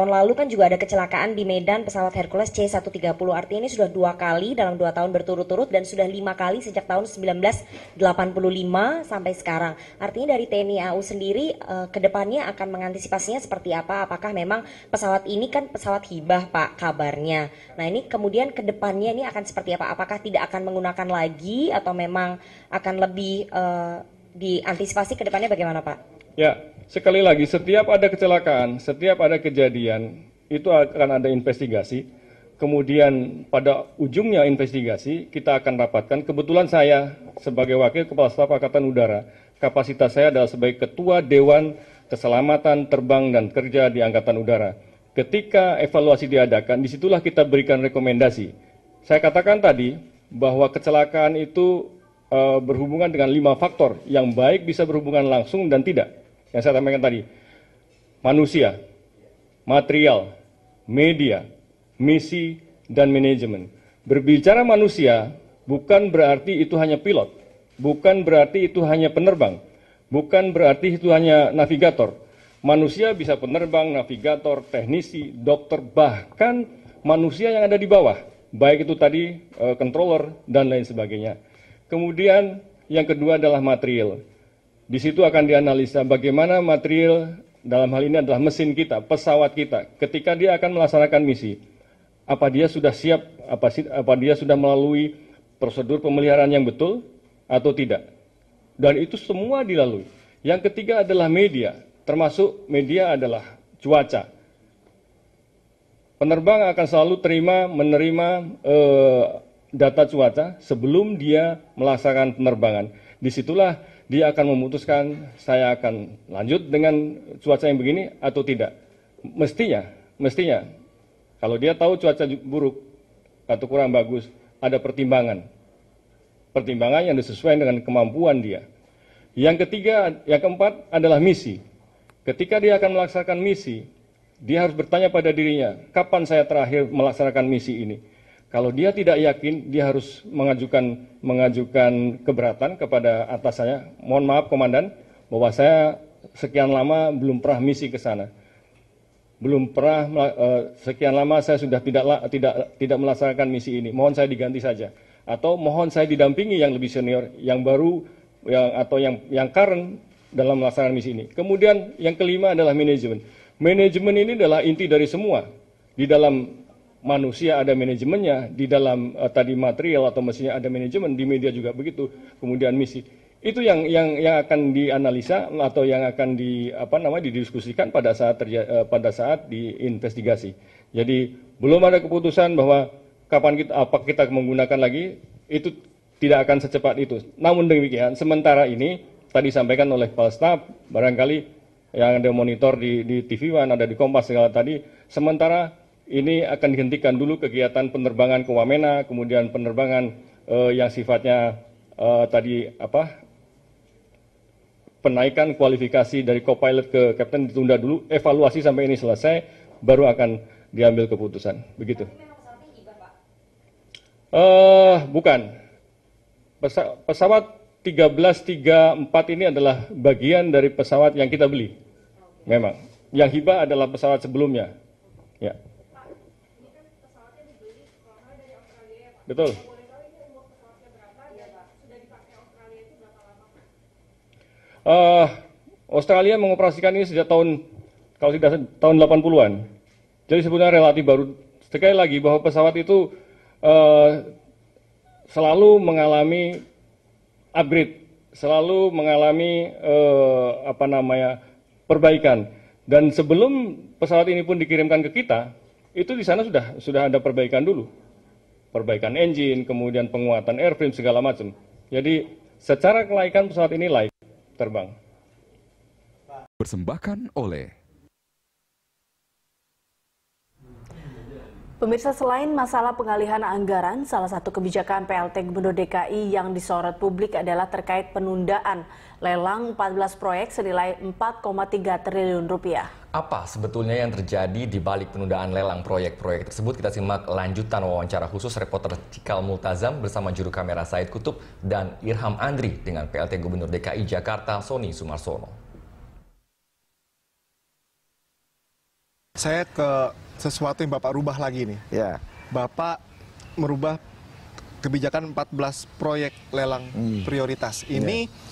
Tahun lalu kan juga ada kecelakaan di Medan pesawat Hercules C-130. Artinya ini sudah dua kali dalam dua tahun berturut-turut dan sudah lima kali sejak tahun 1985 sampai sekarang. Artinya dari TNI AU sendiri eh, ke kedepannya akan mengantisipasinya seperti apa? Apakah memang pesawat ini kan pesawat hibah Pak kabarnya? Nah ini kemudian kedepannya ini akan seperti apa? Apakah tidak akan menggunakan lagi atau memang akan lebih uh, diantisipasi kedepannya bagaimana Pak? Ya, sekali lagi setiap ada kecelakaan setiap ada kejadian itu akan ada investigasi kemudian pada ujungnya investigasi kita akan rapatkan kebetulan saya sebagai wakil kepala staf angkatan udara kapasitas saya adalah sebagai ketua dewan keselamatan terbang dan kerja di angkatan udara ketika evaluasi diadakan disitulah kita berikan rekomendasi saya katakan tadi bahwa kecelakaan itu e, berhubungan dengan lima faktor yang baik bisa berhubungan langsung dan tidak yang saya sampaikan tadi, manusia, material, media, misi, dan manajemen. Berbicara manusia bukan berarti itu hanya pilot, bukan berarti itu hanya penerbang, bukan berarti itu hanya navigator. Manusia bisa penerbang, navigator, teknisi, dokter, bahkan manusia yang ada di bawah, baik itu tadi eh, controller dan lain sebagainya. Kemudian yang kedua adalah material. Di situ akan dianalisa bagaimana material dalam hal ini adalah mesin kita, pesawat kita, ketika dia akan melaksanakan misi. Apa dia sudah siap, apa, apa dia sudah melalui prosedur pemeliharaan yang betul atau tidak. Dan itu semua dilalui. Yang ketiga adalah media, termasuk media adalah cuaca. Penerbang akan selalu terima, menerima eh, data cuaca sebelum dia melaksanakan penerbangan. Disitulah dia akan memutuskan saya akan lanjut dengan cuaca yang begini atau tidak. Mestinya, mestinya kalau dia tahu cuaca buruk atau kurang bagus, ada pertimbangan. Pertimbangan yang disesuaikan dengan kemampuan dia. Yang ketiga, yang keempat adalah misi. Ketika dia akan melaksanakan misi, dia harus bertanya pada dirinya, kapan saya terakhir melaksanakan misi ini? kalau dia tidak yakin dia harus mengajukan mengajukan keberatan kepada atasannya mohon maaf komandan bahwa saya sekian lama belum pernah misi ke sana belum pernah e, sekian lama saya sudah tidak tidak tidak melaksanakan misi ini. Mohon saya diganti saja atau mohon saya didampingi yang lebih senior, yang baru yang atau yang yang current dalam melaksanakan misi ini. Kemudian yang kelima adalah manajemen. Manajemen ini adalah inti dari semua di dalam manusia ada manajemennya di dalam uh, tadi material atau mesinnya ada manajemen di media juga begitu kemudian misi itu yang yang yang akan dianalisa atau yang akan di apa namanya didiskusikan pada saat terja, uh, pada saat diinvestigasi jadi belum ada keputusan bahwa kapan kita apa kita menggunakan lagi itu tidak akan secepat itu namun demikian sementara ini tadi disampaikan oleh Pak Staff barangkali yang ada monitor di, di TV One ada di Kompas segala tadi sementara ini akan dihentikan dulu kegiatan penerbangan ke Wamena, kemudian penerbangan eh, yang sifatnya eh, tadi apa penaikan kualifikasi dari co-pilot ke captain ditunda dulu, evaluasi sampai ini selesai, baru akan diambil keputusan. Begitu. Uh, bukan. Pesa pesawat 1334 ini adalah bagian dari pesawat yang kita beli. Oh, memang. Yang hibah adalah pesawat sebelumnya. Ya. Betul. Uh, Australia mengoperasikan ini sejak tahun kalau tidak tahun 80-an. Jadi sebenarnya relatif baru. Sekali lagi bahwa pesawat itu uh, selalu mengalami upgrade, selalu mengalami uh, apa namanya perbaikan. Dan sebelum pesawat ini pun dikirimkan ke kita, itu di sana sudah sudah ada perbaikan dulu perbaikan engine, kemudian penguatan airframe segala macam. Jadi secara kelaikan pesawat ini layak terbang. Persembahkan oleh Pemirsa selain masalah pengalihan anggaran, salah satu kebijakan PLT Gubernur DKI yang disorot publik adalah terkait penundaan lelang 14 proyek senilai 4,3 triliun rupiah. Apa sebetulnya yang terjadi di balik penundaan lelang proyek-proyek tersebut? Kita simak lanjutan wawancara khusus reporter Cikal Multazam bersama juru kamera Said Kutub dan Irham Andri dengan PLT Gubernur DKI Jakarta Sony Sumarsono. Saya ke sesuatu yang Bapak rubah lagi nih. Ya. Bapak merubah kebijakan 14 proyek lelang hmm. prioritas. Ini ya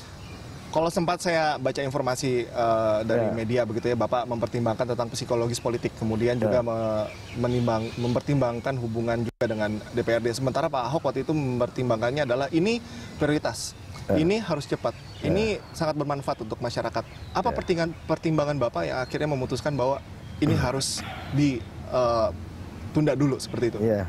kalau sempat saya baca informasi uh, dari yeah. media begitu ya, Bapak mempertimbangkan tentang psikologis politik, kemudian yeah. juga ya. me menimbang, mempertimbangkan hubungan juga dengan DPRD. Sementara Pak Ahok waktu itu mempertimbangkannya adalah ini prioritas, yeah. ini harus cepat, yeah. ini sangat bermanfaat untuk masyarakat. Apa yeah. pertimbangan, pertimbangan Bapak yang akhirnya memutuskan bahwa ini mm. harus ditunda eh, uh, dulu seperti itu? Yeah.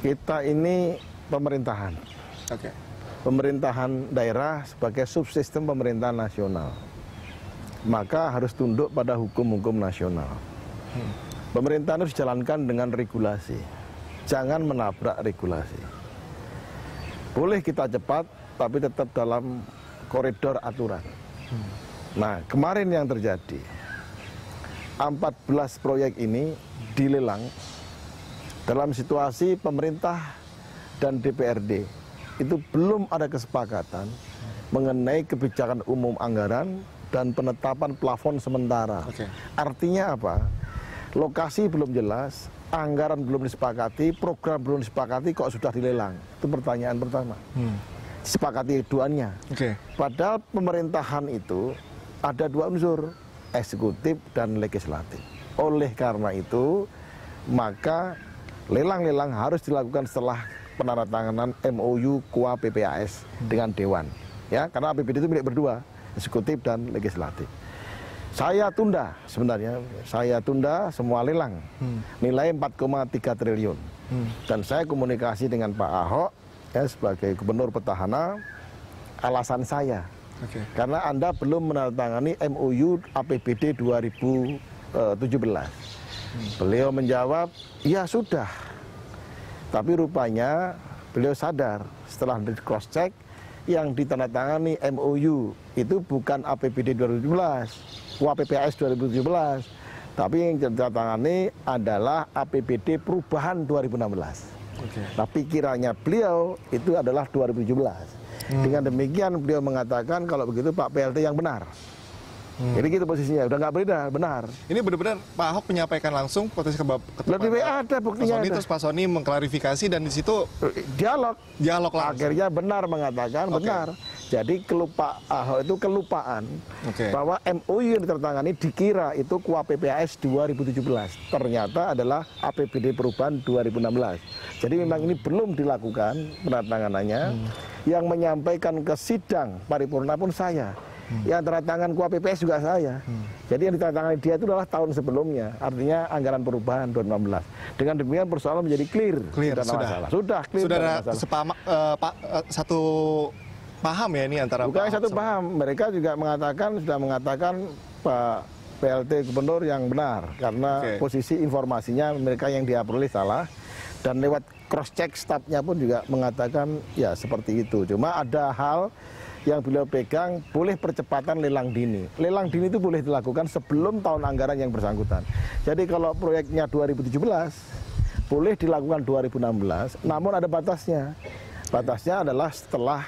Kita ini pemerintahan. Oke. Okay pemerintahan daerah sebagai subsistem pemerintahan nasional. Maka harus tunduk pada hukum-hukum nasional. Pemerintahan harus dijalankan dengan regulasi. Jangan menabrak regulasi. Boleh kita cepat, tapi tetap dalam koridor aturan. Nah, kemarin yang terjadi, 14 proyek ini dilelang dalam situasi pemerintah dan DPRD itu belum ada kesepakatan mengenai kebijakan umum anggaran dan penetapan plafon sementara. Okay. Artinya apa? Lokasi belum jelas, anggaran belum disepakati, program belum disepakati, kok sudah dilelang? Itu pertanyaan pertama. Hmm. Disepakati keduanya. Okay. Padahal pemerintahan itu ada dua unsur, eksekutif dan legislatif. Oleh karena itu, maka lelang-lelang harus dilakukan setelah penandatanganan MOU KUA PPAS dengan Dewan. Ya, karena APBD itu milik berdua, eksekutif dan legislatif. Saya tunda sebenarnya, saya tunda semua lelang. Hmm. Nilai 4,3 triliun. Hmm. Dan saya komunikasi dengan Pak Ahok ya sebagai gubernur petahana alasan saya. Okay. Karena Anda belum menandatangani MOU APBD 2017. Beliau menjawab, "Ya sudah, tapi rupanya beliau sadar setelah di cross check yang ditandatangani MOU itu bukan APBD 2017, UAPPS 2017, tapi yang ditandatangani adalah APBD perubahan 2016. Okay. Nah pikirannya beliau itu adalah 2017. Hmm. Dengan demikian beliau mengatakan kalau begitu Pak PLT yang benar. Hmm. Jadi gitu posisinya, udah nggak benar, benar. Ini benar-benar Pak Ahok menyampaikan langsung potensi ke Lebih baik ada buktinya. Pak terus Pak Soni mengklarifikasi dan di situ dialog, dialog langsung. Akhirnya benar mengatakan okay. benar. Jadi kelupa Ahok itu kelupaan okay. bahwa MOU yang ditertangani dikira itu KUA PPAS 2017, ternyata adalah APBD perubahan 2016. Jadi memang ini belum dilakukan penandatanganannya. Hmm. Yang menyampaikan ke sidang paripurna pun saya. Hmm. Yang tangan kuap PPS juga saya. Hmm. Jadi yang ditandatangani dia itu adalah tahun sebelumnya, artinya anggaran perubahan 2016. Dengan demikian persoalan menjadi clear. Clear sudah. sudah. Sudah clear. Sudah sepama, uh, eh, pa, uh, eh, satu paham ya ini antara Bukan satu paham. Mereka juga mengatakan sudah mengatakan Pak PLT gubernur yang benar karena okay. posisi informasinya mereka yang dia salah dan lewat cross check statnya pun juga mengatakan ya seperti itu. Cuma ada hal yang beliau pegang boleh percepatan lelang dini. Lelang dini itu boleh dilakukan sebelum tahun anggaran yang bersangkutan. Jadi kalau proyeknya 2017 boleh dilakukan 2016, namun ada batasnya. Batasnya adalah setelah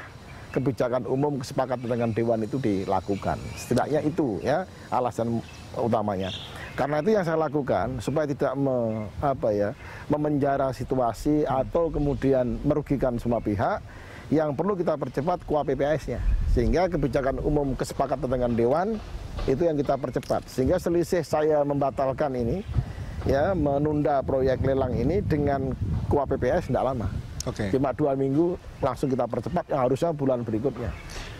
kebijakan umum kesepakatan dengan dewan itu dilakukan. Setidaknya itu ya alasan utamanya. Karena itu yang saya lakukan supaya tidak me, apa ya, memenjara situasi atau kemudian merugikan semua pihak yang perlu kita percepat kuap PPS-nya. Sehingga kebijakan umum kesepakatan dengan Dewan itu yang kita percepat. Sehingga selisih saya membatalkan ini, ya menunda proyek lelang ini dengan kuap PPS tidak lama. Okay. Cuma dua minggu langsung kita percepat, yang harusnya bulan berikutnya.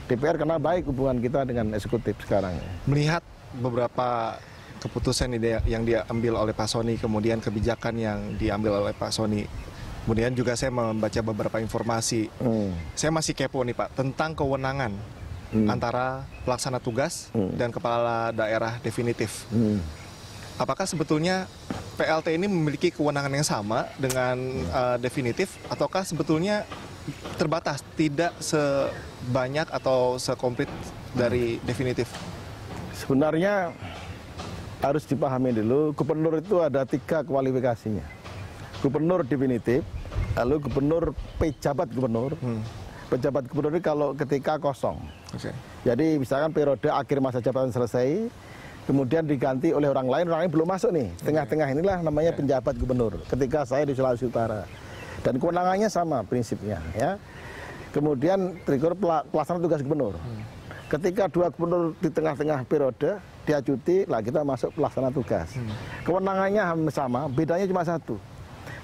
DPR karena baik hubungan kita dengan eksekutif sekarang. Melihat beberapa keputusan yang diambil oleh Pak Soni, kemudian kebijakan yang diambil oleh Pak Soni, Kemudian juga saya membaca beberapa informasi. Hmm. Saya masih kepo nih Pak tentang kewenangan hmm. antara pelaksana tugas hmm. dan kepala daerah definitif. Hmm. Apakah sebetulnya PLT ini memiliki kewenangan yang sama dengan uh, definitif ataukah sebetulnya terbatas, tidak sebanyak atau sekomplit hmm. dari definitif? Sebenarnya harus dipahami dulu, gubernur itu ada tiga kualifikasinya gubernur definitif, lalu gubernur pejabat gubernur. Hmm. Pejabat gubernur ini kalau ketika kosong. Okay. Jadi misalkan periode akhir masa jabatan selesai, kemudian diganti oleh orang lain, orang lain belum masuk nih. Tengah-tengah inilah namanya okay. penjabat gubernur. Ketika saya di Sulawesi Utara. Dan kewenangannya sama prinsipnya ya. Kemudian trigger pelaksana tugas gubernur. Hmm. Ketika dua gubernur di tengah-tengah periode dia cuti, lah kita masuk pelaksana tugas. Hmm. Kewenangannya sama, bedanya cuma satu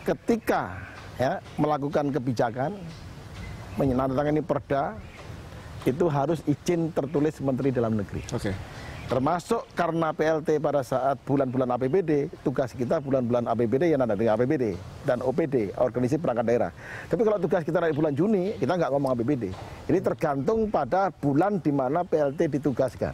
ketika ya, melakukan kebijakan menandatangani perda itu harus izin tertulis Menteri Dalam Negeri. Oke. Okay. Termasuk karena PLT pada saat bulan-bulan APBD, tugas kita bulan-bulan APBD yang ada dengan APBD dan OPD, organisasi perangkat daerah. Tapi kalau tugas kita dari bulan Juni, kita nggak ngomong APBD. Ini tergantung pada bulan di mana PLT ditugaskan.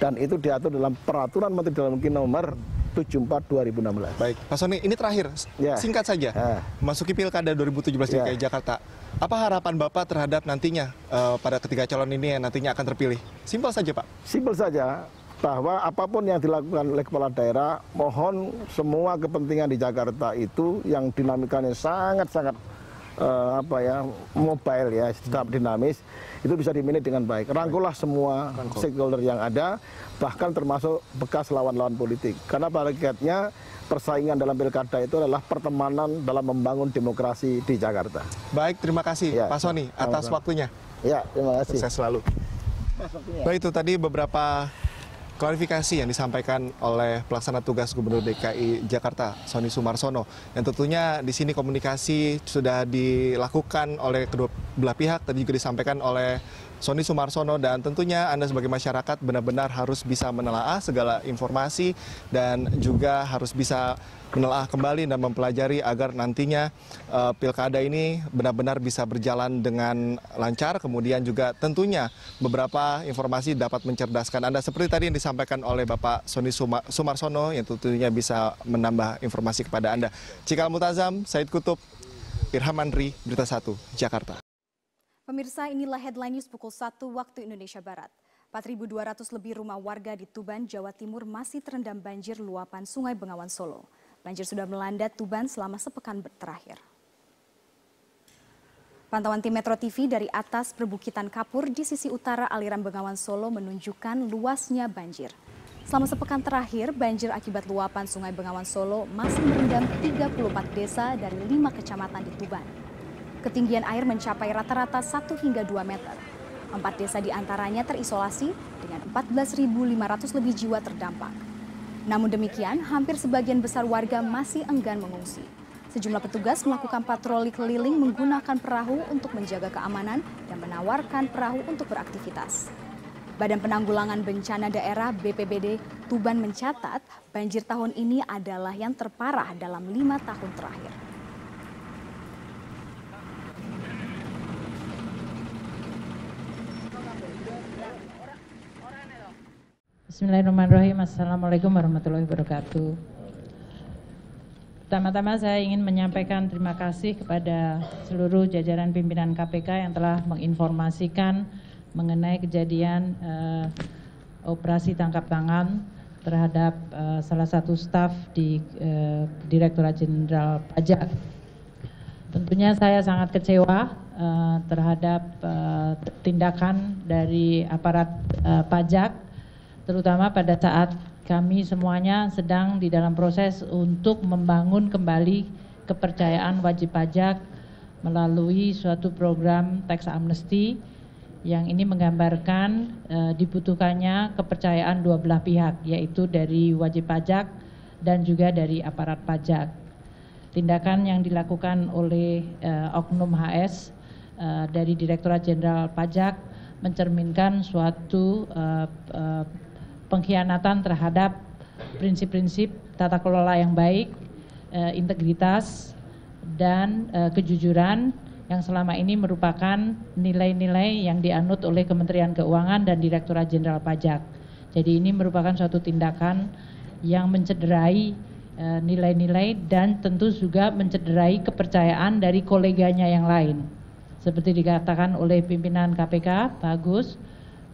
Dan itu diatur dalam peraturan Menteri Dalam Negeri nomor 74 2016. Baik, Pak Soni, ini terakhir, ya. singkat saja. Ya. Masuki Pilkada 2017 ya. DKI Jakarta. Apa harapan Bapak terhadap nantinya uh, pada ketiga calon ini yang nantinya akan terpilih? Simpel saja, Pak. Simpel saja bahwa apapun yang dilakukan oleh kepala daerah, mohon semua kepentingan di Jakarta itu yang dinamikanya sangat-sangat uh, apa ya mobile ya tetap dinamis itu bisa diminit dengan baik rangkulah semua stakeholder yang ada bahkan termasuk bekas lawan-lawan politik karena pada persaingan dalam pilkada itu adalah pertemanan dalam membangun demokrasi di Jakarta baik terima kasih ya, Pak Soni atas waktunya ya terima kasih saya selalu Baik itu tadi beberapa klarifikasi yang disampaikan oleh pelaksana tugas Gubernur DKI Jakarta Sony Sumarsono. Dan tentunya di sini komunikasi sudah dilakukan oleh kedua belah pihak tadi juga disampaikan oleh Sony Sumarsono dan tentunya Anda sebagai masyarakat benar-benar harus bisa menelaah segala informasi dan juga harus bisa menelaah kembali dan mempelajari agar nantinya uh, pilkada ini benar-benar bisa berjalan dengan lancar. Kemudian juga tentunya beberapa informasi dapat mencerdaskan Anda seperti tadi yang disampaikan oleh Bapak Sony Suma Sumarsono yang tentunya bisa menambah informasi kepada Anda. Cikal Mutazam, Said Kutub, Irham Andri, Berita 1, Jakarta. Pemirsa inilah headline news pukul 1 waktu Indonesia Barat. 4.200 lebih rumah warga di Tuban, Jawa Timur masih terendam banjir luapan Sungai Bengawan Solo. Banjir sudah melanda Tuban selama sepekan terakhir. Pantauan tim Metro TV dari atas perbukitan Kapur di sisi utara aliran Bengawan Solo menunjukkan luasnya banjir. Selama sepekan terakhir, banjir akibat luapan Sungai Bengawan Solo masih merendam 34 desa dari 5 kecamatan di Tuban. Ketinggian air mencapai rata-rata 1 hingga 2 meter. Empat desa di antaranya terisolasi dengan 14.500 lebih jiwa terdampak. Namun demikian, hampir sebagian besar warga masih enggan mengungsi. Sejumlah petugas melakukan patroli keliling menggunakan perahu untuk menjaga keamanan dan menawarkan perahu untuk beraktivitas. Badan Penanggulangan Bencana Daerah BPBD Tuban mencatat banjir tahun ini adalah yang terparah dalam lima tahun terakhir. Bismillahirrahmanirrahim. Assalamualaikum warahmatullahi wabarakatuh. Pertama-tama saya ingin menyampaikan terima kasih kepada seluruh jajaran pimpinan KPK yang telah menginformasikan mengenai kejadian eh, operasi tangkap tangan terhadap eh, salah satu staf di eh, Direktorat Jenderal Pajak. Tentunya saya sangat kecewa eh, terhadap eh, tindakan dari aparat eh, pajak terutama pada saat kami semuanya sedang di dalam proses untuk membangun kembali kepercayaan wajib pajak melalui suatu program tax amnesty yang ini menggambarkan e, dibutuhkannya kepercayaan dua belah pihak yaitu dari wajib pajak dan juga dari aparat pajak. Tindakan yang dilakukan oleh e, Oknum HS e, eh, dari Direktorat Jenderal Pajak mencerminkan suatu e, e, pengkhianatan terhadap prinsip-prinsip tata kelola yang baik, eh, integritas, dan eh, kejujuran yang selama ini merupakan nilai-nilai yang dianut oleh Kementerian Keuangan dan Direkturat Jenderal Pajak. Jadi ini merupakan suatu tindakan yang mencederai eh, nilai-nilai dan tentu juga mencederai kepercayaan dari koleganya yang lain. Seperti dikatakan oleh pimpinan KPK, Bagus,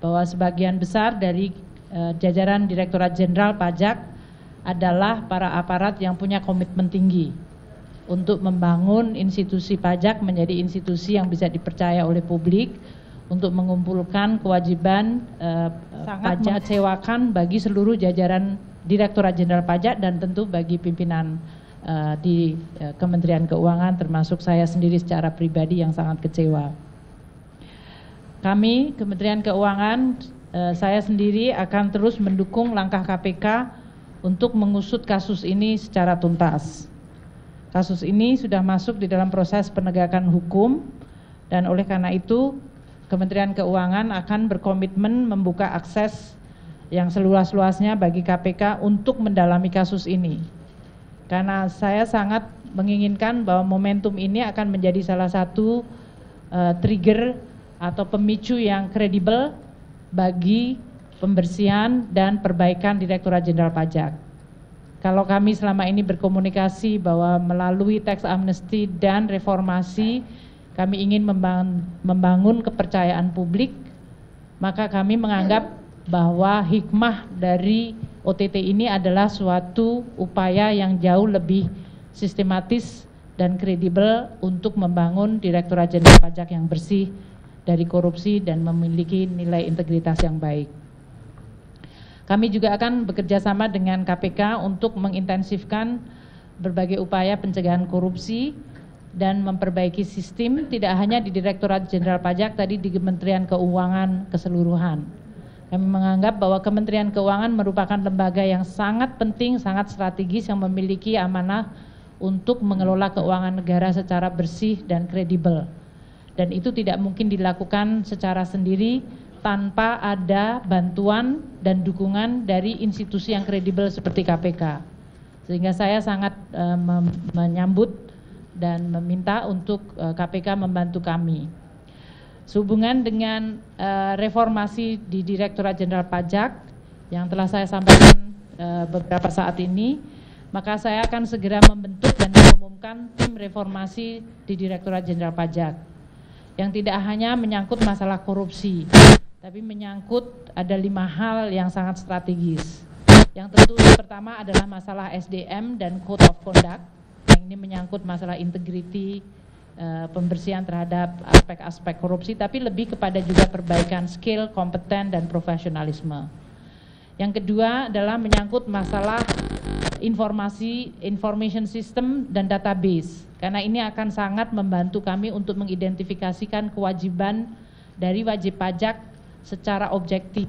bahwa sebagian besar dari Eh, jajaran Direktorat Jenderal Pajak adalah para aparat yang punya komitmen tinggi untuk membangun institusi pajak menjadi institusi yang bisa dipercaya oleh publik untuk mengumpulkan kewajiban eh, pajak cewakan bagi seluruh jajaran Direktorat Jenderal Pajak dan tentu bagi pimpinan eh, di eh, Kementerian Keuangan termasuk saya sendiri secara pribadi yang sangat kecewa. Kami Kementerian Keuangan Eh, saya sendiri akan terus mendukung langkah KPK untuk mengusut kasus ini secara tuntas. Kasus ini sudah masuk di dalam proses penegakan hukum dan oleh karena itu Kementerian Keuangan akan berkomitmen membuka akses yang seluas-luasnya bagi KPK untuk mendalami kasus ini. Karena saya sangat menginginkan bahwa momentum ini akan menjadi salah satu uh, trigger atau pemicu yang kredibel bagi pembersihan dan perbaikan Direktorat Jenderal Pajak. Kalau kami selama ini berkomunikasi bahwa melalui teks amnesti dan reformasi kami ingin membangun kepercayaan publik, maka kami menganggap bahwa hikmah dari OTT ini adalah suatu upaya yang jauh lebih sistematis dan kredibel untuk membangun Direktorat Jenderal Pajak yang bersih dari korupsi dan memiliki nilai integritas yang baik. Kami juga akan bekerja sama dengan KPK untuk mengintensifkan berbagai upaya pencegahan korupsi dan memperbaiki sistem tidak hanya di Direktorat Jenderal Pajak tadi di Kementerian Keuangan keseluruhan. Kami menganggap bahwa Kementerian Keuangan merupakan lembaga yang sangat penting, sangat strategis yang memiliki amanah untuk mengelola keuangan negara secara bersih dan kredibel dan itu tidak mungkin dilakukan secara sendiri tanpa ada bantuan dan dukungan dari institusi yang kredibel seperti KPK. Sehingga saya sangat e, menyambut dan meminta untuk e, KPK membantu kami. Sehubungan dengan e, reformasi di Direktorat Jenderal Pajak yang telah saya sampaikan e, beberapa saat ini, maka saya akan segera membentuk dan mengumumkan tim reformasi di Direktorat Jenderal Pajak yang tidak hanya menyangkut masalah korupsi, tapi menyangkut ada lima hal yang sangat strategis. Yang tentu pertama adalah masalah SDM dan Code of Conduct, yang ini menyangkut masalah integriti, eh, pembersihan terhadap aspek-aspek korupsi, tapi lebih kepada juga perbaikan skill, kompeten, dan profesionalisme. Yang kedua adalah menyangkut masalah informasi, information system, dan database. Karena ini akan sangat membantu kami untuk mengidentifikasikan kewajiban dari wajib pajak secara objektif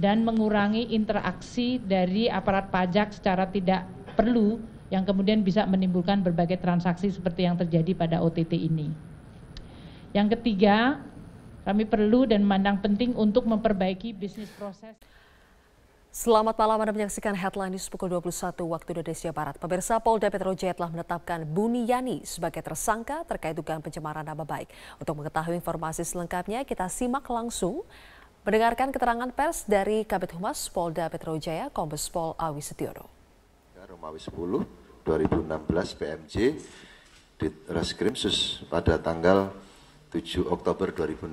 dan mengurangi interaksi dari aparat pajak secara tidak perlu yang kemudian bisa menimbulkan berbagai transaksi seperti yang terjadi pada OTT ini. Yang ketiga, kami perlu dan memandang penting untuk memperbaiki bisnis proses. Selamat malam Anda menyaksikan Headline News pukul 21 waktu Indonesia Barat. Pemirsa Polda Metro Jaya telah menetapkan Buniyani sebagai tersangka terkait dugaan pencemaran nama baik. Untuk mengetahui informasi selengkapnya, kita simak langsung mendengarkan keterangan pers dari Kabit Humas Polda Metro Jaya, Kombes Pol Awi Setiono. Romawi 10 2016 PMJ di Reskrimsus pada tanggal 7 Oktober 2016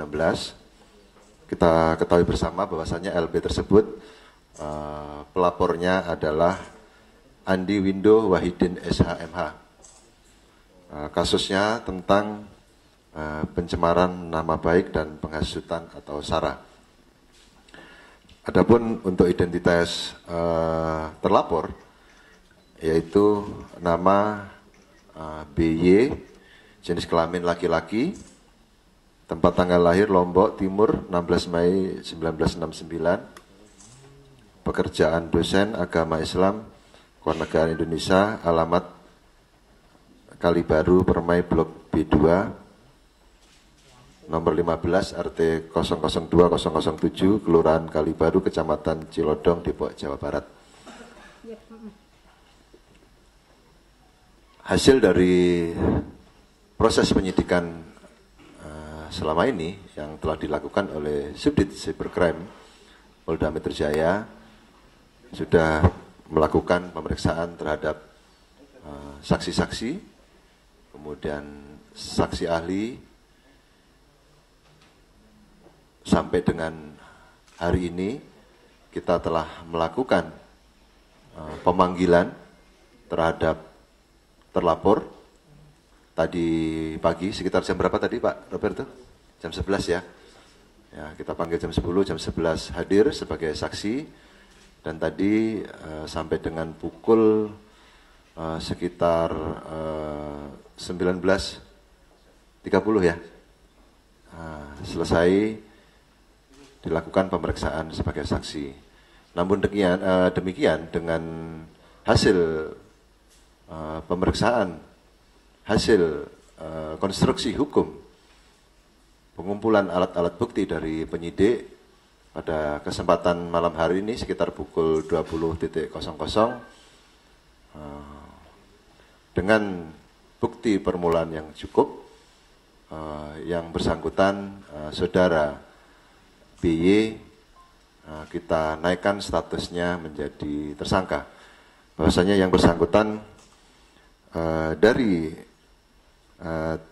kita ketahui bersama bahwasannya LB tersebut Eh, pelapornya adalah Andi Windo Wahidin SHMH. Uh, eh, kasusnya tentang uh, pencemaran nama baik dan penghasutan atau SARA. Adapun untuk identitas uh, terlapor yaitu nama uh, BY jenis kelamin laki-laki tempat tanggal lahir Lombok Timur 16 Mei 1969 pekerjaan dosen agama Islam Kewarganegaraan Indonesia alamat Kalibaru Permai Blok B2 nomor 15 RT 002007 Kelurahan Kalibaru Kecamatan Cilodong Depok Jawa Barat. Hasil dari proses penyidikan eh, selama ini yang telah dilakukan oleh Subdit Cybercrime Polda Metro Jaya sudah melakukan pemeriksaan terhadap eh, saksi-saksi, uh, kemudian saksi ahli, sampai dengan hari ini kita telah melakukan uh, pemanggilan terhadap terlapor tadi pagi sekitar jam berapa tadi Pak Roberto? Jam 11 ya. Ya, kita panggil jam 10, jam 11 hadir sebagai saksi dan tadi uh, sampai dengan pukul uh, sekitar eh, uh, 19.30 ya, uh, selesai dilakukan pemeriksaan sebagai saksi. Namun demikian, uh, demikian dengan hasil uh, pemeriksaan, hasil uh, konstruksi hukum, pengumpulan alat-alat bukti dari penyidik pada kesempatan malam hari ini sekitar pukul 20.00 eh, dengan bukti permulaan yang cukup eh, yang bersangkutan eh, saudara BY kita naikkan statusnya menjadi tersangka bahwasanya yang bersangkutan dari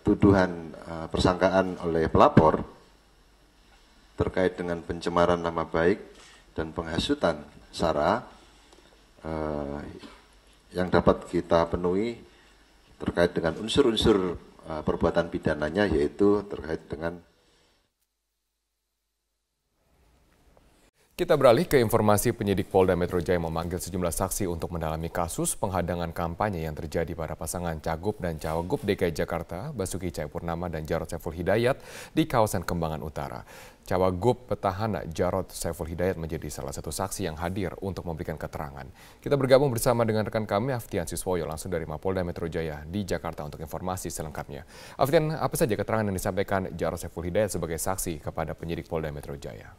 tuduhan persangkaan oleh pelapor terkait dengan pencemaran nama baik dan penghasutan sara eh, yang dapat kita penuhi terkait dengan unsur-unsur eh, perbuatan pidananya yaitu terkait dengan Kita beralih ke informasi penyidik Polda Metro Jaya memanggil sejumlah saksi untuk mendalami kasus penghadangan kampanye yang terjadi pada pasangan Cagup dan Cawagup DKI Jakarta, Basuki Cahayapurnama dan Jarod Saiful Hidayat di kawasan Kembangan Utara. Cawagup petahana Jarod Saiful Hidayat menjadi salah satu saksi yang hadir untuk memberikan keterangan. Kita bergabung bersama dengan rekan kami Aftian Siswoyo langsung dari Mapolda Metro Jaya di Jakarta untuk informasi selengkapnya. Aftian, apa saja keterangan yang disampaikan Jarod Saiful Hidayat sebagai saksi kepada penyidik Polda Metro Jaya?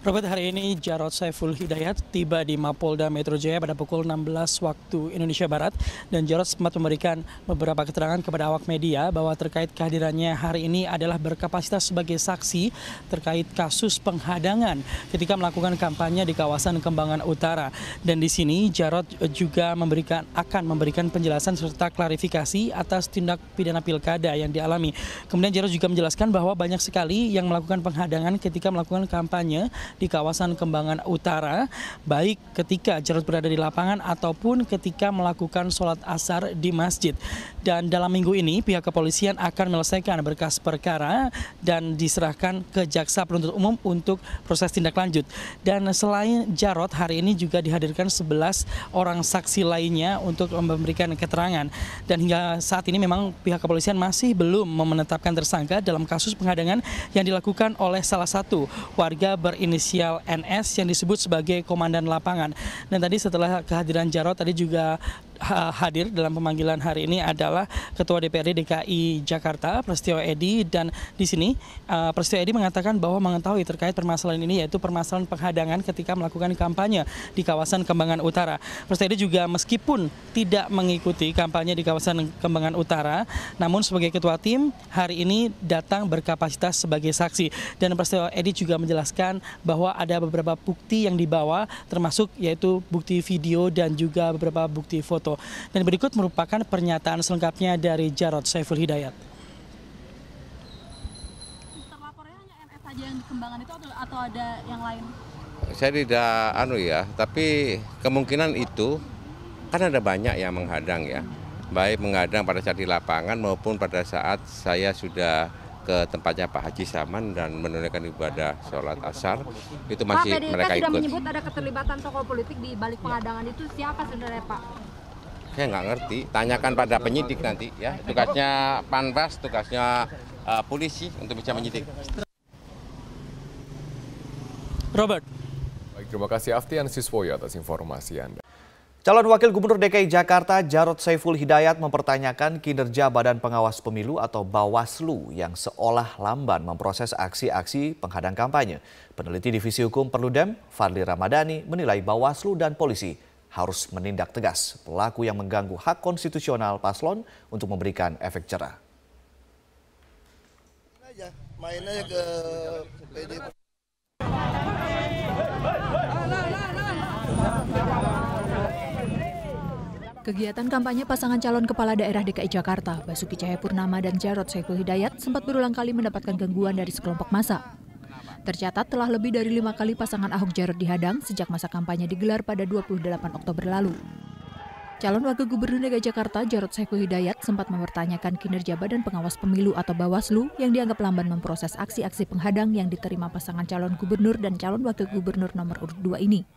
Robert, hari ini Jarod Saiful Hidayat tiba di Mapolda Metro Jaya pada pukul 16 waktu Indonesia Barat dan Jarod sempat memberikan beberapa keterangan kepada awak media bahwa terkait kehadirannya hari ini adalah berkapasitas sebagai saksi terkait kasus penghadangan ketika melakukan kampanye di kawasan Kembangan Utara. Dan di sini Jarod juga memberikan akan memberikan penjelasan serta klarifikasi atas tindak pidana pilkada yang dialami. Kemudian Jarod juga menjelaskan bahwa banyak sekali yang melakukan penghadangan ketika melakukan kampanye di kawasan Kembangan Utara, baik ketika Jarod berada di lapangan ataupun ketika melakukan sholat asar di masjid. Dan dalam minggu ini pihak kepolisian akan menyelesaikan berkas perkara dan diserahkan ke jaksa penuntut umum untuk proses tindak lanjut. Dan selain Jarot, hari ini juga dihadirkan 11 orang saksi lainnya untuk memberikan keterangan. Dan hingga saat ini memang pihak kepolisian masih belum menetapkan tersangka dalam kasus penghadangan yang dilakukan oleh salah satu warga berinisial NS yang disebut sebagai komandan lapangan. Dan tadi setelah kehadiran Jarot tadi juga hadir dalam pemanggilan hari ini adalah Ketua DPRD DKI Jakarta Prestio Edi dan di sini uh, Prasetyo Edi mengatakan bahwa mengetahui terkait permasalahan ini yaitu permasalahan penghadangan ketika melakukan kampanye di kawasan Kembangan Utara. Prestio Edi juga meskipun tidak mengikuti kampanye di kawasan Kembangan Utara, namun sebagai ketua tim hari ini datang berkapasitas sebagai saksi dan Prestio Edi juga menjelaskan bahwa ada beberapa bukti yang dibawa termasuk yaitu bukti video dan juga beberapa bukti foto. Wiranto. Dan berikut merupakan pernyataan selengkapnya dari Jarod Saiful Hidayat. Terlapornya hanya MS saja yang dikembangkan itu atau, atau ada yang lain? Saya tidak anu ya, tapi kemungkinan itu kan ada banyak yang menghadang ya. Baik menghadang pada saat di lapangan maupun pada saat saya sudah ke tempatnya Pak Haji Saman dan menunaikan ibadah sholat asar itu masih Pak, mereka ikut. Pak sudah menyebut ada keterlibatan tokoh politik di balik pengadangan itu siapa sebenarnya Pak? saya nggak ngerti. Tanyakan pada penyidik nanti ya. Tugasnya Panwas, tugasnya uh, polisi untuk bisa menyidik. Robert. Baik, terima kasih Aftian Siswoyo atas informasi Anda. Calon Wakil Gubernur DKI Jakarta Jarod Saiful Hidayat mempertanyakan kinerja Badan Pengawas Pemilu atau Bawaslu yang seolah lamban memproses aksi-aksi penghadang kampanye. Peneliti Divisi Hukum Perludem, Fadli Ramadhani, menilai Bawaslu dan polisi harus menindak tegas pelaku yang mengganggu hak konstitusional paslon untuk memberikan efek cerah. Main aja ke PD. Kegiatan kampanye pasangan calon kepala daerah DKI Jakarta, Basuki Cahayapurnama dan Jarod Saiful Hidayat sempat berulang kali mendapatkan gangguan dari sekelompok massa. Tercatat telah lebih dari lima kali pasangan Ahok Jarot dihadang sejak masa kampanye digelar pada 28 Oktober lalu. Calon Wakil Gubernur DKI Jakarta Jarod Saiful Hidayat sempat mempertanyakan kinerja Badan Pengawas Pemilu atau Bawaslu yang dianggap lamban memproses aksi-aksi penghadang yang diterima pasangan calon gubernur dan calon wakil gubernur nomor urut 2 ini.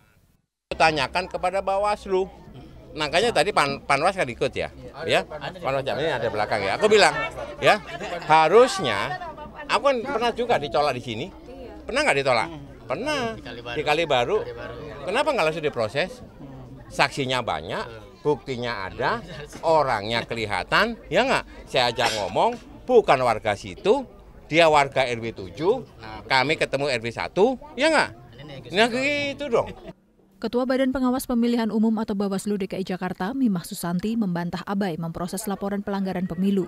Tanyakan kepada Bawaslu. nangkanya tadi Pan Panwas kan ikut ya. Ya, Panwas ini ada belakang ya. Aku bilang, ya, harusnya aku kan pernah juga dicolak di sini Pernah nggak ditolak? Hmm. Pernah. Di kali baru. Di kali baru. Iya. Kenapa nggak langsung diproses? Hmm. Saksinya banyak, buktinya ada, iya. orangnya kelihatan, ya nggak? Saya ajak ngomong, bukan warga situ, dia warga RW 7, nah, kami ketemu RW 1, ya nggak? Nah gitu dong. Ketua Badan Pengawas Pemilihan Umum atau Bawaslu DKI Jakarta, Mimah Susanti, membantah abai memproses laporan pelanggaran pemilu.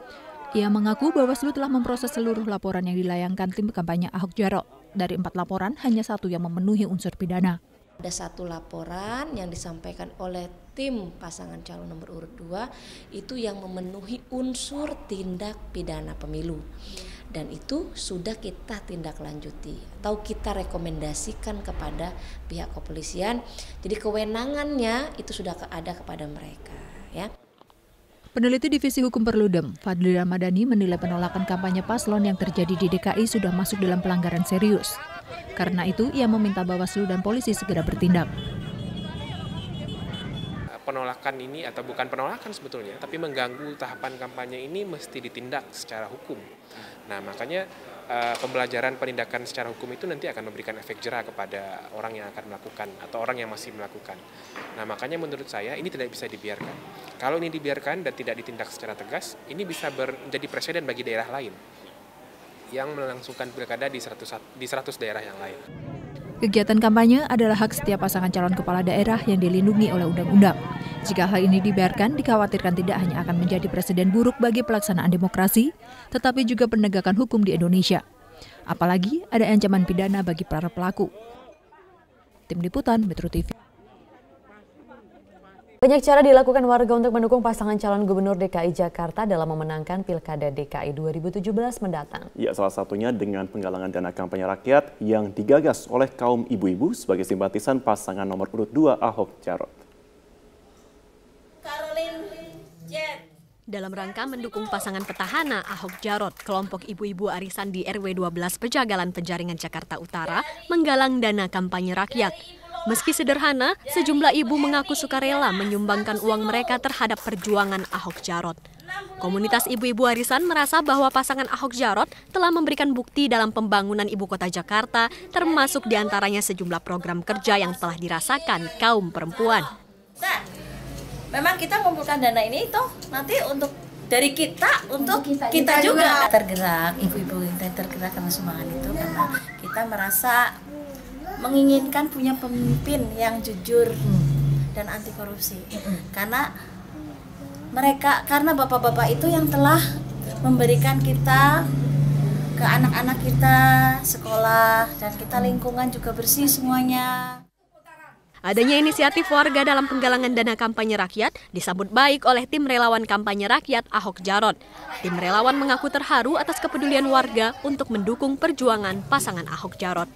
Ia mengaku Bawaslu telah memproses seluruh laporan yang dilayangkan tim kampanye Ahok Jarot. Dari empat laporan, hanya satu yang memenuhi unsur pidana. Ada satu laporan yang disampaikan oleh tim pasangan calon nomor urut 2 itu yang memenuhi unsur tindak pidana pemilu. Dan itu sudah kita tindak lanjuti atau kita rekomendasikan kepada pihak kepolisian. Jadi kewenangannya itu sudah ada kepada mereka ya. Peneliti Divisi Hukum Perludem, Fadli Ramadhani menilai penolakan kampanye paslon yang terjadi di DKI sudah masuk dalam pelanggaran serius. Karena itu, ia meminta Bawaslu dan polisi segera bertindak. Penolakan ini atau bukan penolakan sebetulnya, tapi mengganggu tahapan kampanye ini mesti ditindak secara hukum. Nah, makanya Eh, pembelajaran penindakan secara hukum itu nanti akan memberikan efek jerah kepada orang yang akan melakukan atau orang yang masih melakukan. Nah, makanya menurut saya ini tidak bisa dibiarkan. Kalau ini dibiarkan dan tidak ditindak secara tegas, ini bisa menjadi presiden bagi daerah lain yang melangsungkan pilkada di 100 di 100 daerah yang lain. Kegiatan kampanye adalah hak setiap pasangan calon kepala daerah yang dilindungi oleh undang-undang. Jika hal ini dibiarkan, dikhawatirkan tidak hanya akan menjadi presiden buruk bagi pelaksanaan demokrasi, tetapi juga penegakan hukum di Indonesia. Apalagi ada ancaman pidana bagi para pelaku. Tim Liputan Metro TV banyak cara dilakukan warga untuk mendukung pasangan calon gubernur DKI Jakarta dalam memenangkan Pilkada DKI 2017 mendatang. Ya, salah satunya dengan penggalangan dana kampanye rakyat yang digagas oleh kaum ibu-ibu sebagai simpatisan pasangan nomor urut 2 Ahok Jarot. Dalam rangka mendukung pasangan petahana Ahok Jarot, kelompok ibu-ibu arisan di RW 12 Pejagalan Penjaringan Jakarta Utara menggalang dana kampanye rakyat. Meski sederhana, sejumlah ibu mengaku sukarela menyumbangkan uang mereka terhadap perjuangan Ahok Jarot. Komunitas ibu-ibu arisan merasa bahwa pasangan Ahok Jarot telah memberikan bukti dalam pembangunan ibu kota Jakarta, termasuk diantaranya sejumlah program kerja yang telah dirasakan kaum perempuan. Nah, memang kita mengumpulkan dana ini itu nanti untuk dari kita untuk kita, kita, kita juga. juga tergerak ibu-ibu kita tergerak karena semangat itu karena kita merasa menginginkan punya pemimpin yang jujur hmm. dan anti korupsi hmm. karena mereka karena bapak-bapak itu yang telah memberikan kita ke anak-anak kita sekolah dan kita lingkungan juga bersih semuanya. Adanya inisiatif warga dalam penggalangan dana kampanye rakyat disambut baik oleh tim relawan kampanye rakyat Ahok Jarot. Tim relawan mengaku terharu atas kepedulian warga untuk mendukung perjuangan pasangan Ahok Jarot.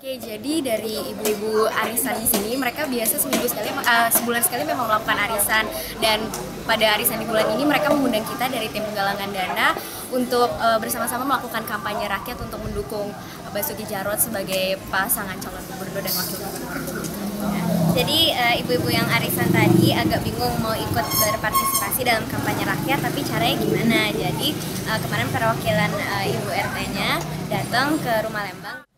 Oke, jadi dari ibu-ibu arisan di sini, mereka biasa seminggu sekali, uh, sebulan sekali memang melakukan arisan. Dan pada arisan di bulan ini, mereka mengundang kita dari tim penggalangan dana untuk uh, bersama-sama melakukan kampanye rakyat untuk mendukung Basuki Jarot sebagai pasangan calon gubernur dan wakil gubernur. Jadi eh, ibu-ibu yang arisan tadi agak bingung mau ikut berpartisipasi dalam kampanye rakyat, tapi caranya gimana? Jadi uh, kemarin perwakilan uh, ibu RT-nya datang ke rumah Lembang.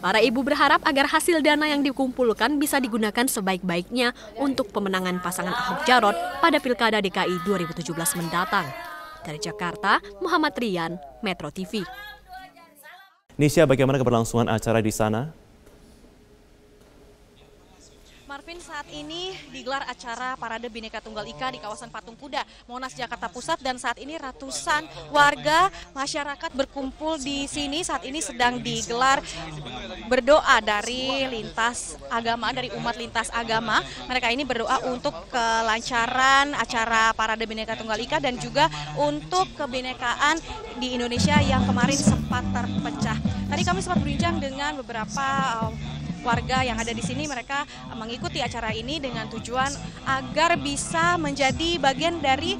Para ibu berharap agar hasil dana yang dikumpulkan bisa digunakan sebaik-baiknya untuk pemenangan pasangan Ahok Jarot pada Pilkada DKI 2017 mendatang. Dari Jakarta, Muhammad Rian, Metro TV. Nisha, bagaimana keberlangsungan acara di sana? Marvin, saat ini digelar acara Parade Bineka Tunggal Ika di kawasan Patung Kuda, Monas, Jakarta Pusat dan saat ini ratusan warga masyarakat berkumpul di sini saat ini sedang digelar berdoa dari lintas agama, dari umat lintas agama. Mereka ini berdoa untuk kelancaran acara Parade Bineka Tunggal Ika dan juga untuk kebinekaan di Indonesia yang kemarin sempat terpecah. Tadi kami sempat berbincang dengan beberapa uh, warga yang ada di sini mereka mengikuti acara ini dengan tujuan agar bisa menjadi bagian dari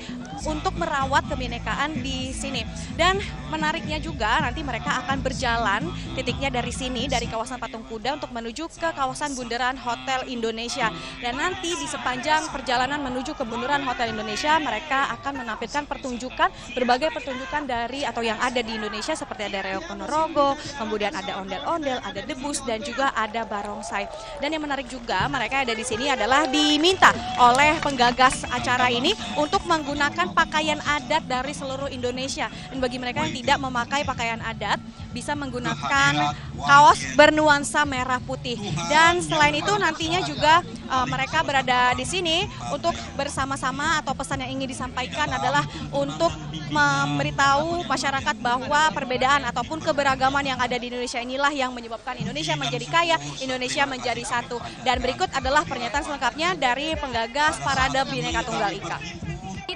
untuk merawat kebinekaan di sini. Dan menariknya juga nanti mereka akan berjalan titiknya dari sini dari kawasan Patung Kuda untuk menuju ke kawasan Bundaran Hotel Indonesia. Dan nanti di sepanjang perjalanan menuju ke Bundaran Hotel Indonesia mereka akan menampilkan pertunjukan berbagai pertunjukan dari atau yang ada di Indonesia seperti ada Reo Ponorogo, kemudian ada ondel-ondel, ada debus dan juga ada barongsai. Dan yang menarik juga mereka ada di sini adalah diminta oleh penggagas acara ini untuk menggunakan pakaian adat dari seluruh Indonesia. Dan bagi mereka yang tidak memakai pakaian adat, bisa menggunakan kaos bernuansa merah putih. Dan selain itu nantinya juga uh, mereka berada di sini untuk bersama-sama atau pesan yang ingin disampaikan adalah untuk memberitahu masyarakat bahwa perbedaan ataupun keberagaman yang ada di Indonesia inilah yang menyebabkan Indonesia menjadi kaya, Indonesia menjadi satu. Dan berikut adalah pernyataan selengkapnya dari penggagas Parade Bineka Tunggal Ika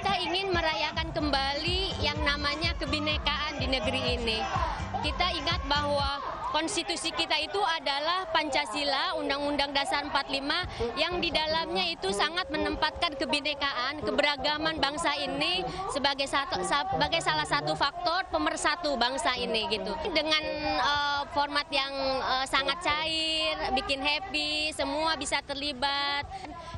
kita ingin merayakan kembali yang namanya kebinekaan di negeri ini. Kita ingat bahwa konstitusi kita itu adalah Pancasila, Undang-Undang Dasar 45 yang di dalamnya itu sangat menempatkan kebinekaan, keberagaman bangsa ini sebagai satu sebagai salah satu faktor pemersatu bangsa ini gitu. Dengan uh, format yang uh, sangat cair, bikin happy, semua bisa terlibat.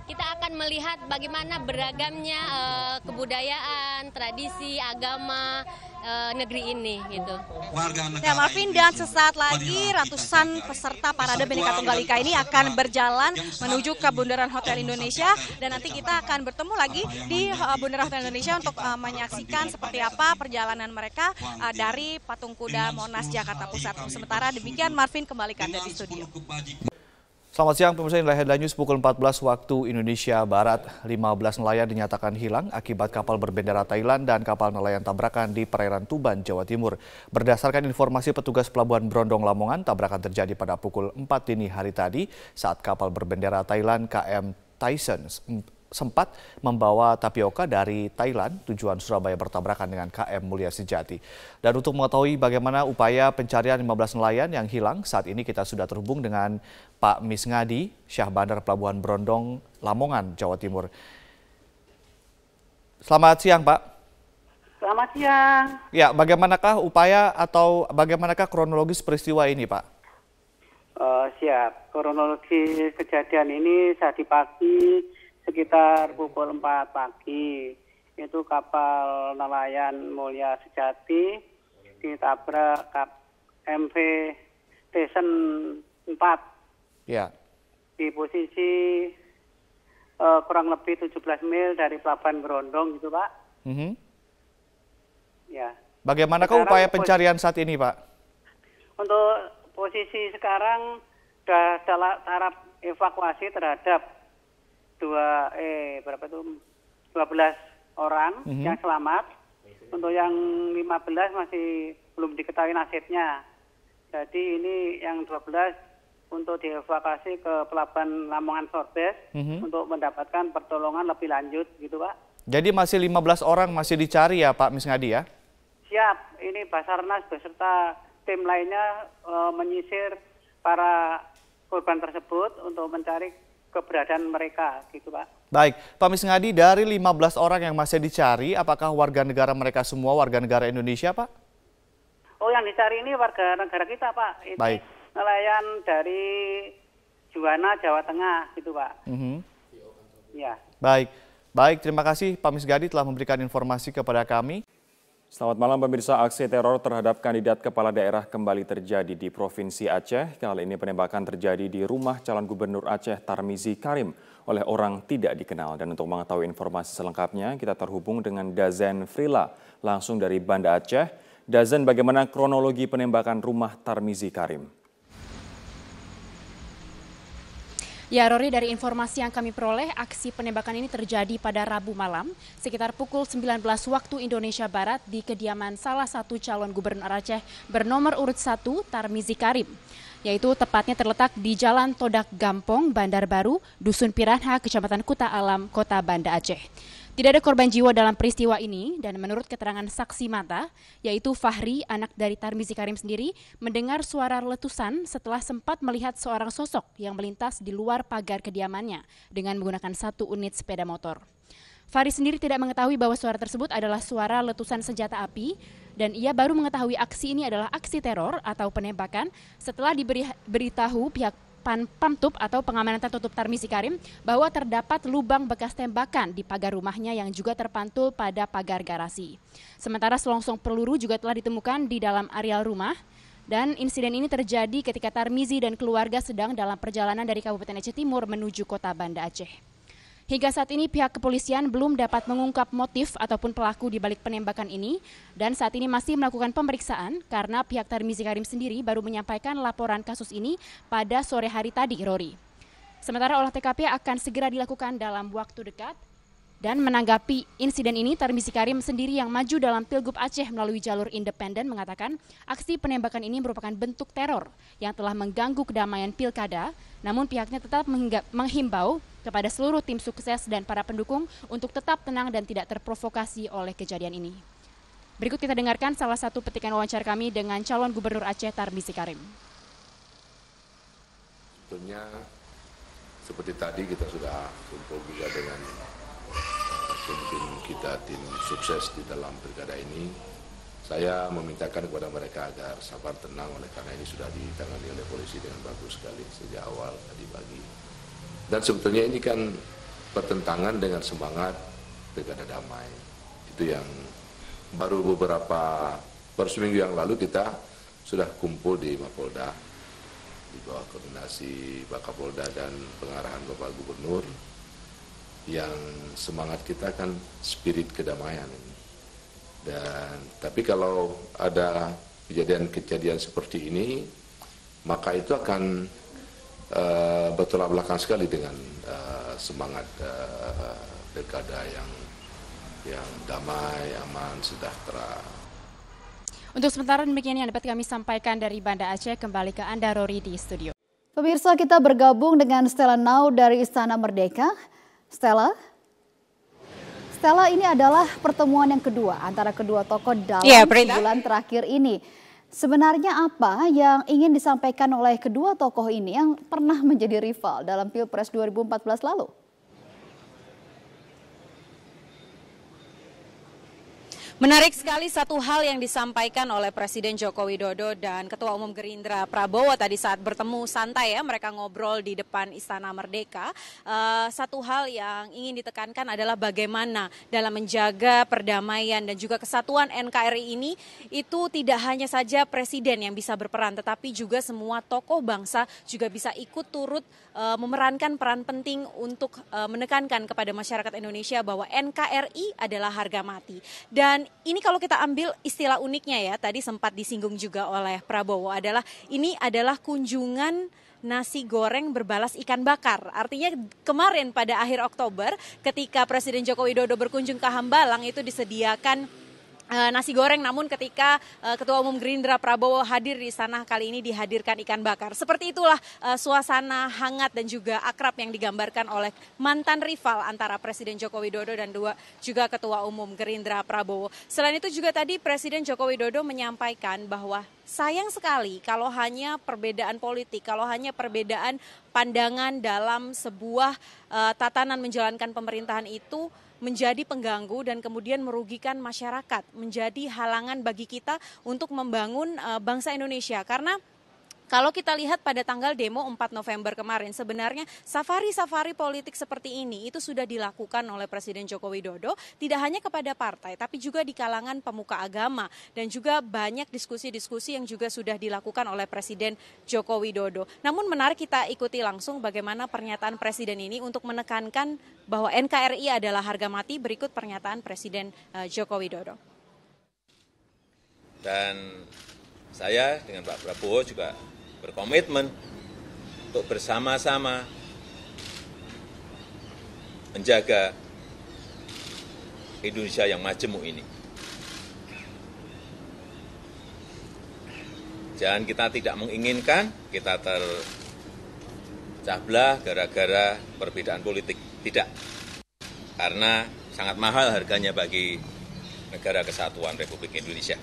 Kita akan melihat bagaimana beragamnya uh, kebudayaan, tradisi, agama uh, negeri ini gitu. Warga ya, negara ya, Marvin dan sesaat lagi ratusan peserta parade Bhinneka Tunggal Ika ini akan berjalan menuju ke eh, Bundaran Hotel Indonesia dan nanti kita akan bertemu lagi di Bundaran Hotel Indonesia untuk uh, menyaksikan seperti apa perjalanan mereka uh, dari Patung Kuda Monas Jakarta Pusat. Sementara demikian Marvin kembali ke studio. Selamat siang pemirsa inilah headline news pukul 14 waktu Indonesia Barat. 15 nelayan dinyatakan hilang akibat kapal berbendera Thailand dan kapal nelayan tabrakan di perairan Tuban, Jawa Timur. Berdasarkan informasi petugas pelabuhan Brondong Lamongan, tabrakan terjadi pada pukul 4 dini hari tadi saat kapal berbendera Thailand KM Tyson sempat membawa tapioka dari Thailand tujuan Surabaya bertabrakan dengan KM Mulia Sejati. Dan untuk mengetahui bagaimana upaya pencarian 15 nelayan yang hilang, saat ini kita sudah terhubung dengan Pak Misngadi, Syah Bandar Pelabuhan Brondong, Lamongan, Jawa Timur. Selamat siang, Pak. Selamat siang. Ya, bagaimanakah upaya atau bagaimanakah kronologis peristiwa ini, Pak? Uh, siap. Kronologi kejadian ini saat pagi sekitar pukul 4 pagi itu kapal nelayan Mulia Sejati ditabrak kap MV Desen 4 ya. di posisi uh, kurang lebih 17 mil dari Pelabuhan Berondong gitu Pak. Mm -hmm. Ya. Bagaimana kau upaya pencarian saat ini Pak? Untuk posisi sekarang sudah dalam taraf evakuasi terhadap dua eh berapa itu belas orang mm -hmm. yang selamat. Untuk yang lima belas masih belum diketahui nasibnya. Jadi ini yang dua belas untuk dievakuasi ke pelabuhan Lamongan Sorbes mm -hmm. untuk mendapatkan pertolongan lebih lanjut gitu Pak. Jadi masih lima belas orang masih dicari ya Pak Misngadi ya? Siap, ini Basarnas beserta tim lainnya e, menyisir para korban tersebut untuk mencari keberadaan mereka gitu Pak. Baik, Pak Misngadi dari 15 orang yang masih dicari, apakah warga negara mereka semua warga negara Indonesia Pak? Oh yang dicari ini warga negara kita Pak, ini Baik. nelayan dari Juwana, Jawa Tengah gitu Pak. Mm -hmm. Ya. Baik, baik terima kasih Pak Misgadi telah memberikan informasi kepada kami. Selamat malam pemirsa, aksi teror terhadap kandidat kepala daerah kembali terjadi di Provinsi Aceh. Kali ini penembakan terjadi di rumah calon gubernur Aceh Tarmizi Karim oleh orang tidak dikenal. Dan untuk mengetahui informasi selengkapnya, kita terhubung dengan Dazen Frila langsung dari Banda Aceh. Dazen, bagaimana kronologi penembakan rumah Tarmizi Karim? Ya Rory, dari informasi yang kami peroleh, aksi penembakan ini terjadi pada Rabu malam sekitar pukul 19 waktu Indonesia Barat di kediaman salah satu calon gubernur Aceh bernomor urut 1 Tarmizi Karim yaitu tepatnya terletak di Jalan Todak Gampong, Bandar Baru, Dusun Piranha, Kecamatan Kuta Alam, Kota Banda Aceh. Tidak ada korban jiwa dalam peristiwa ini dan menurut keterangan saksi mata, yaitu Fahri, anak dari Tarmizi Karim sendiri, mendengar suara letusan setelah sempat melihat seorang sosok yang melintas di luar pagar kediamannya dengan menggunakan satu unit sepeda motor. Fahri sendiri tidak mengetahui bahwa suara tersebut adalah suara letusan senjata api dan ia baru mengetahui aksi ini adalah aksi teror atau penembakan setelah diberitahu pihak Pan Pamtup atau Pengamanan Tertutup Tarmisi Karim bahwa terdapat lubang bekas tembakan di pagar rumahnya yang juga terpantul pada pagar garasi. Sementara selongsong peluru juga telah ditemukan di dalam areal rumah. Dan insiden ini terjadi ketika Tarmizi dan keluarga sedang dalam perjalanan dari Kabupaten Aceh Timur menuju kota Banda Aceh. Hingga saat ini pihak kepolisian belum dapat mengungkap motif ataupun pelaku di balik penembakan ini dan saat ini masih melakukan pemeriksaan karena pihak Tarmizi Karim sendiri baru menyampaikan laporan kasus ini pada sore hari tadi, Rory. Sementara olah TKP akan segera dilakukan dalam waktu dekat dan menanggapi insiden ini, Tarmizi Karim sendiri yang maju dalam Pilgub Aceh melalui jalur independen mengatakan aksi penembakan ini merupakan bentuk teror yang telah mengganggu kedamaian pilkada, namun pihaknya tetap menghimbau kepada seluruh tim sukses dan para pendukung untuk tetap tenang dan tidak terprovokasi oleh kejadian ini. Berikut kita dengarkan salah satu petikan wawancara kami dengan calon gubernur Aceh Tarmizi Karim. Tentunya seperti tadi kita sudah kumpul juga dengan pemimpin kita tim sukses di dalam pilkada ini, saya memintakan kepada mereka agar sabar tenang oleh karena ini sudah ditangani oleh polisi dengan bagus sekali sejak awal tadi pagi. Dan sebetulnya ini kan pertentangan dengan semangat pilkada damai. Itu yang baru beberapa per seminggu yang lalu kita sudah kumpul di Mapolda di bawah koordinasi Bakapolda dan pengarahan Bapak Gubernur yang semangat kita kan spirit kedamaian ini. Dan tapi kalau ada kejadian-kejadian seperti ini, maka itu akan uh, bertolak belakang sekali dengan uh, semangat uh, yang yang damai, aman, sejahtera. Untuk sementara demikian yang dapat kami sampaikan dari Banda Aceh kembali ke Anda Rory di studio. Pemirsa kita bergabung dengan Stella Now dari Istana Merdeka. Stella? Stella, ini adalah pertemuan yang kedua antara kedua tokoh dalam yeah, iya, bulan terakhir ini. Sebenarnya apa yang ingin disampaikan oleh kedua tokoh ini yang pernah menjadi rival dalam Pilpres 2014 lalu? Menarik sekali satu hal yang disampaikan oleh Presiden Joko Widodo dan Ketua Umum Gerindra Prabowo tadi saat bertemu santai ya mereka ngobrol di depan Istana Merdeka. Uh, satu hal yang ingin ditekankan adalah bagaimana dalam menjaga perdamaian dan juga kesatuan NKRI ini itu tidak hanya saja Presiden yang bisa berperan tetapi juga semua tokoh bangsa juga bisa ikut turut uh, memerankan peran penting untuk uh, menekankan kepada masyarakat Indonesia bahwa NKRI adalah harga mati. Dan ini kalau kita ambil istilah uniknya ya, tadi sempat disinggung juga oleh Prabowo adalah ini adalah kunjungan nasi goreng berbalas ikan bakar. Artinya kemarin pada akhir Oktober ketika Presiden Joko Widodo berkunjung ke Hambalang itu disediakan Eh, nasi goreng namun ketika eh, Ketua Umum Gerindra Prabowo hadir di sana kali ini dihadirkan ikan bakar. Seperti itulah eh, suasana hangat dan juga akrab yang digambarkan oleh mantan rival antara Presiden Joko Widodo dan dua juga Ketua Umum Gerindra Prabowo. Selain itu juga tadi Presiden Joko Widodo menyampaikan bahwa sayang sekali kalau hanya perbedaan politik, kalau hanya perbedaan pandangan dalam sebuah tatanan menjalankan pemerintahan itu menjadi pengganggu dan kemudian merugikan masyarakat, menjadi halangan bagi kita untuk membangun eh, bangsa Indonesia karena kalau kita lihat pada tanggal demo 4 November kemarin, sebenarnya safari-safari politik seperti ini itu sudah dilakukan oleh Presiden Joko Widodo tidak hanya kepada partai tapi juga di kalangan pemuka agama dan juga banyak diskusi-diskusi yang juga sudah dilakukan oleh Presiden Joko Widodo. Namun menarik kita ikuti langsung bagaimana pernyataan Presiden ini untuk menekankan bahwa NKRI adalah harga mati berikut pernyataan Presiden eh, Joko Widodo. Dan saya dengan Pak Prabowo juga berkomitmen untuk bersama-sama menjaga Indonesia yang majemuk ini. Jangan kita tidak menginginkan, kita tercah belah gara-gara perbedaan politik. Tidak. Karena sangat mahal harganya bagi negara kesatuan Republik Indonesia.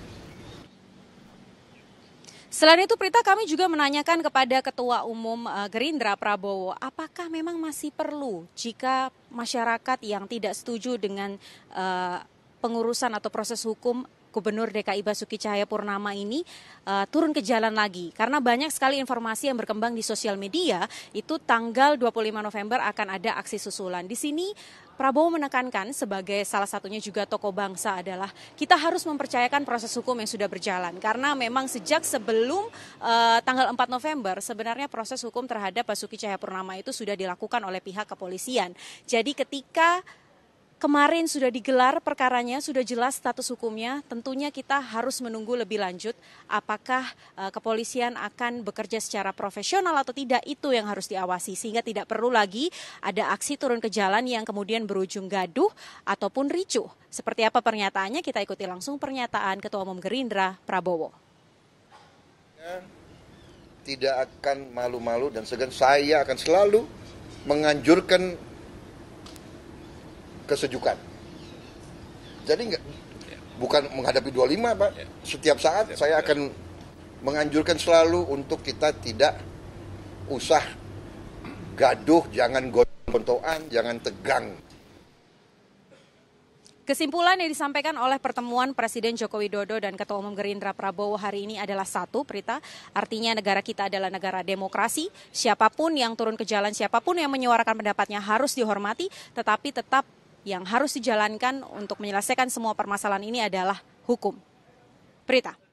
Selain itu Prita kami juga menanyakan kepada Ketua Umum eh, Gerindra Prabowo, apakah memang masih perlu jika masyarakat yang tidak setuju dengan eh, pengurusan atau proses hukum Gubernur DKI Basuki Cahaya Purnama ini uh, turun ke jalan lagi karena banyak sekali informasi yang berkembang di sosial media itu tanggal 25 November akan ada aksi susulan. Di sini Prabowo menekankan sebagai salah satunya juga tokoh bangsa adalah kita harus mempercayakan proses hukum yang sudah berjalan karena memang sejak sebelum uh, tanggal 4 November sebenarnya proses hukum terhadap Basuki Cahayapurnama itu sudah dilakukan oleh pihak kepolisian. Jadi ketika kemarin sudah digelar perkaranya, sudah jelas status hukumnya, tentunya kita harus menunggu lebih lanjut apakah uh, kepolisian akan bekerja secara profesional atau tidak itu yang harus diawasi sehingga tidak perlu lagi ada aksi turun ke jalan yang kemudian berujung gaduh ataupun ricuh. Seperti apa pernyataannya kita ikuti langsung pernyataan Ketua Umum Gerindra Prabowo. Tidak akan malu-malu dan segan saya akan selalu menganjurkan kesejukan. Jadi enggak ya. bukan menghadapi 25 pak. Ya. Setiap saat Setiap saya akan menganjurkan selalu untuk kita tidak usah gaduh, jangan gontoan, jangan tegang. Kesimpulan yang disampaikan oleh pertemuan Presiden Joko Widodo dan Ketua Umum Gerindra Prabowo hari ini adalah satu, Prita. Artinya negara kita adalah negara demokrasi. Siapapun yang turun ke jalan, siapapun yang menyuarakan pendapatnya harus dihormati, tetapi tetap yang harus dijalankan untuk menyelesaikan semua permasalahan ini adalah hukum. Prita.